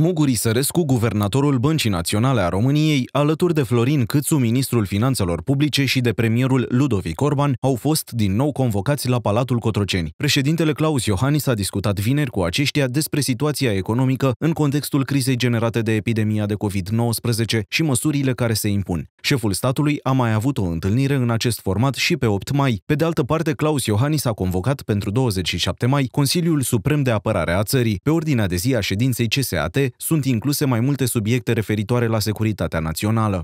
Muguri Sărescu, guvernatorul Băncii Naționale a României, alături de Florin Câțu, ministrul Finanțelor Publice și de premierul Ludovic Orban, au fost din nou convocați la Palatul Cotroceni. Președintele Claus Iohannis a discutat vineri cu aceștia despre situația economică în contextul crizei generate de epidemia de COVID-19 și măsurile care se impun. Șeful statului a mai avut o întâlnire în acest format și pe 8 mai. Pe de altă parte, Claus Iohannis a convocat pentru 27 mai Consiliul Suprem de Apărare a Țării. Pe ordinea de zi a ședinței CSAT, sunt incluse mai multe subiecte referitoare la securitatea națională.